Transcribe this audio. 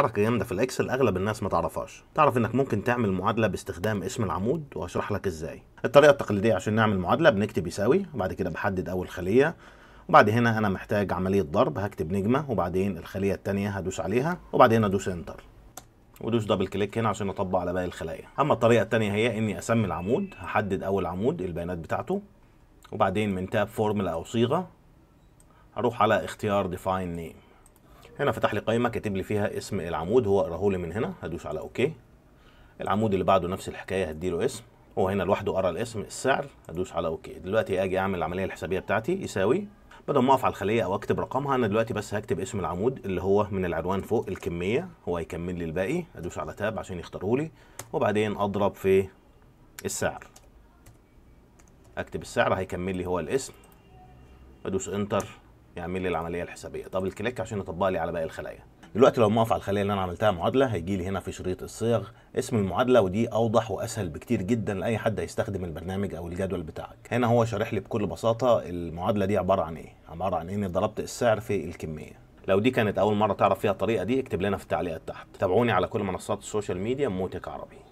حركه جامده في الاكسل اغلب الناس ما تعرفهاش تعرف انك ممكن تعمل معادله باستخدام اسم العمود وهشرح لك ازاي الطريقه التقليديه عشان نعمل معادله بنكتب يساوي وبعد كده بحدد اول خليه وبعد هنا انا محتاج عمليه ضرب هكتب نجمه وبعدين الخليه التانية هدوس عليها وبعدين ادوس انتر ودوس دبل كليك هنا عشان اطبق على باقي الخلايا اما الطريقه التانية هي اني اسمي العمود هحدد اول عمود البيانات بتاعته وبعدين من تاب فورمولا او صيغه هروح على اختيار ديفاين نيم هنا فتح لي قائمه كاتب لي فيها اسم العمود هو اقراه لي من هنا هدوس على اوكي العمود اللي بعده نفس الحكايه هديله اسم هو هنا لوحده قرا الاسم السعر هدوس على اوكي دلوقتي اجي اعمل العمليه الحسابيه بتاعتي يساوي بدل ما اقف على الخليه او اكتب رقمها انا دلوقتي بس هكتب اسم العمود اللي هو من العنوان فوق الكميه هو هيكمل لي الباقي ادوس على تاب عشان يختاره لي وبعدين اضرب في السعر اكتب السعر هيكمل لي هو الاسم ادوس انتر يعمل لي العمليه الحسابيه طب الكليك عشان يطبق لي على باقي الخلايا دلوقتي لو موقف على الخليه اللي انا عملتها معادله هيجي لي هنا في شريط الصيغ اسم المعادله ودي اوضح واسهل بكتير جدا لاي حد هيستخدم البرنامج او الجدول بتاعك هنا هو شارح لي بكل بساطه المعادله دي عباره عن ايه عباره عن اني ضربت السعر في الكميه لو دي كانت اول مره تعرف فيها الطريقه دي اكتب لنا في التعليقات تحت تابعوني على كل منصات السوشيال ميديا موتك عربي